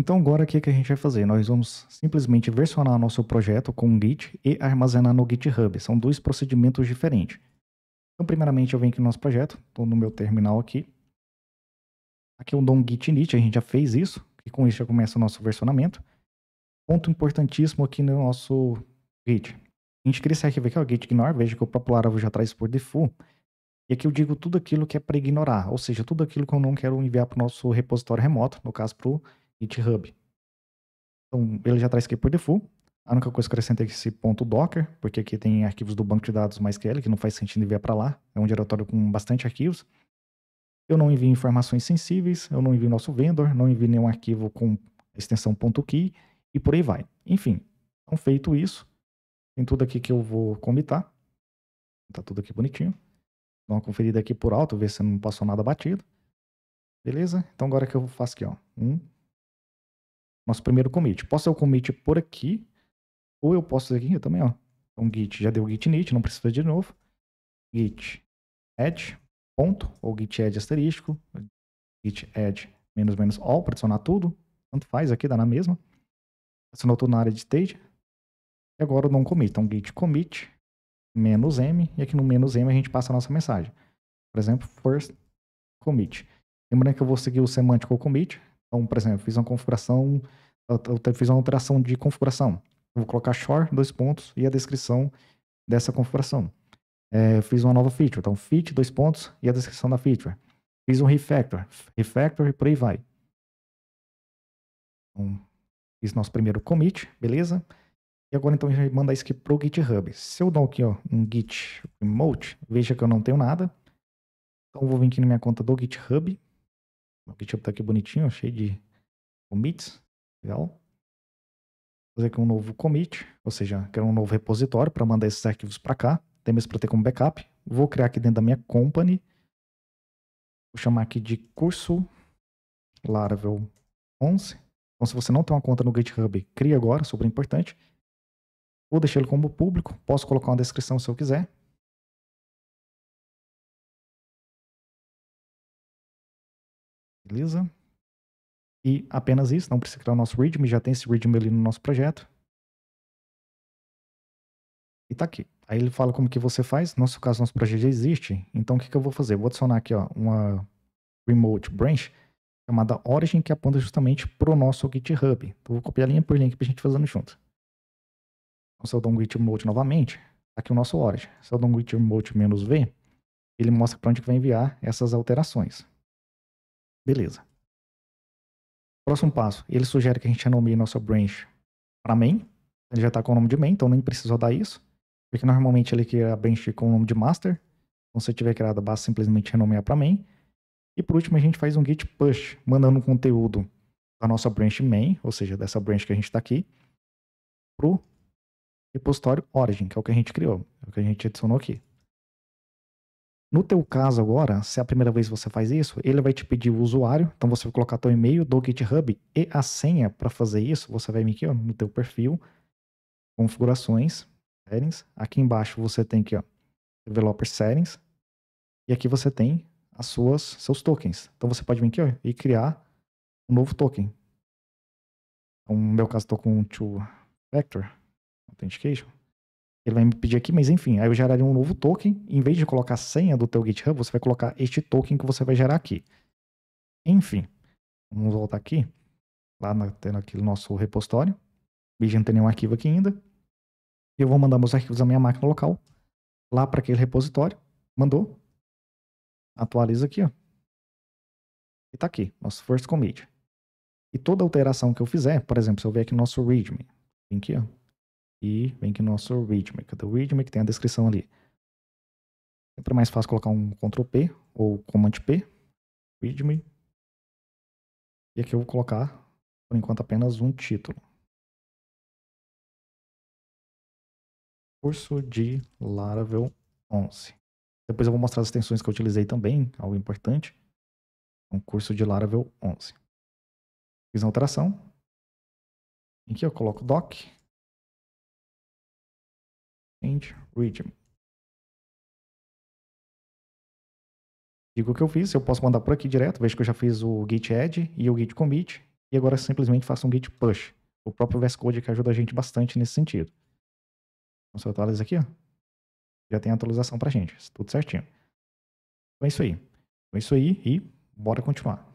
Então agora o que, que a gente vai fazer? Nós vamos simplesmente versionar nosso projeto com o Git e armazenar no GitHub. São dois procedimentos diferentes. Então primeiramente eu venho aqui no nosso projeto, estou no meu terminal aqui. Aqui eu é dou um git init, a gente já fez isso, e com isso já começa o nosso versionamento. Ponto importantíssimo aqui no nosso git. A gente cria esse arquivo aqui, ó, git ignore, veja que o próprio Laravel já traz por default. E aqui eu digo tudo aquilo que é para ignorar, ou seja, tudo aquilo que eu não quero enviar para o nosso repositório remoto, no caso para o GitHub. Então, ele já traz aqui por default. A única coisa que eu acrescentei é esse ponto docker, porque aqui tem arquivos do banco de dados MySQL, que não faz sentido enviar para lá. É um diretório com bastante arquivos. Eu não envio informações sensíveis, eu não envio nosso vendor, não envio nenhum arquivo com extensão .key e por aí vai. Enfim, então feito isso, tem tudo aqui que eu vou comitar. Tá tudo aqui bonitinho. Dá uma conferida aqui por alto, ver se não passou nada batido. Beleza? Então agora que eu faço aqui, ó. Um, nosso primeiro commit. Posso ser o commit por aqui, ou eu posso fazer aqui também, ó. Então, git, já deu git init, não precisa de novo. git add, ponto, ou git add asterisco git add menos menos all para adicionar tudo. Tanto faz, aqui dá na mesma. Adicionou tudo na área de stage. E agora dou um commit. Então, git commit, menos m, e aqui no menos m a gente passa a nossa mensagem. Por exemplo, first commit. Lembrando que eu vou seguir o semântico commit, então, por exemplo, fiz uma configuração, eu fiz uma alteração de configuração. vou colocar short, dois pontos, e a descrição dessa configuração. É, fiz uma nova feature, então feat, dois pontos, e a descrição da feature. Fiz um refactor, refactor e por aí vai. Então, fiz nosso primeiro commit, beleza? E agora então a gente manda isso aqui pro GitHub. Se eu dou aqui ó, um git remote, veja que eu não tenho nada. Então vou vir aqui na minha conta do GitHub, o GitHub tá aqui bonitinho, cheio de commits. Legal. Vou fazer aqui um novo commit, ou seja, criar um novo repositório para mandar esses arquivos para cá, até mesmo para ter como backup. Vou criar aqui dentro da minha company. Vou chamar aqui de curso Laravel 11. Então, se você não tem uma conta no GitHub, crie agora, super importante. Vou deixar ele como público, posso colocar uma descrição se eu quiser. Beleza? E apenas isso, não precisa criar o nosso README, já tem esse README ali no nosso projeto. E tá aqui. Aí ele fala como que você faz, no nosso caso, nosso projeto já existe, então o que, que eu vou fazer? Eu vou adicionar aqui ó, uma remote branch chamada origin, que aponta justamente para o nosso GitHub. Então vou copiar linha por linha aqui para a gente fazendo junto. Então se eu dou um git remote novamente, tá aqui o nosso origin. Se eu dou um git remote menos V, ele mostra para onde que vai enviar essas alterações. Beleza. Próximo passo. Ele sugere que a gente renomeie nossa branch para main. Ele já está com o nome de main, então nem precisa dar isso. Porque normalmente ele cria a branch com o nome de master. Então se tiver criado basta simplesmente renomear para main. E por último, a gente faz um git push, mandando o conteúdo da nossa branch main, ou seja, dessa branch que a gente está aqui, para o repositório origin, que é o que a gente criou, é o que a gente adicionou aqui. No teu caso agora, se é a primeira vez que você faz isso, ele vai te pedir o usuário, então você vai colocar teu e-mail do GitHub e a senha para fazer isso, você vai vir aqui ó, no teu perfil, configurações, settings, aqui embaixo você tem aqui ó, developer settings, e aqui você tem as suas, seus tokens. Então você pode vir aqui ó, e criar um novo token. Então, no meu caso estou com o two Vector authentication, ele vai me pedir aqui, mas enfim, aí eu geraria um novo token. Em vez de colocar a senha do teu GitHub, você vai colocar este token que você vai gerar aqui. Enfim, vamos voltar aqui, lá na, aquele nosso repositório. Veja, não tem nenhum arquivo aqui ainda. Eu vou mandar meus arquivos da minha máquina local lá para aquele repositório. Mandou. Atualiza aqui, ó. E tá aqui, nosso first commit. E toda alteração que eu fizer, por exemplo, se eu ver aqui no nosso readme, vem aqui, ó, e vem aqui no nosso então, o readme que tem a descrição ali. Sempre é mais fácil colocar um Ctrl P ou Command P. readme E aqui eu vou colocar, por enquanto, apenas um título. Curso de Laravel 11. Depois eu vou mostrar as extensões que eu utilizei também, algo importante. Um curso de Laravel 11. Fiz a alteração. Aqui eu coloco doc, change region. Digo o que eu fiz, eu posso mandar por aqui direto, vejo que eu já fiz o git add e o git commit, e agora simplesmente faço um git push. O próprio VS Code que ajuda a gente bastante nesse sentido. Então se eu atualizo aqui, ó, já tem a atualização pra gente, tudo certinho. Então é isso aí. Então é isso aí e bora continuar.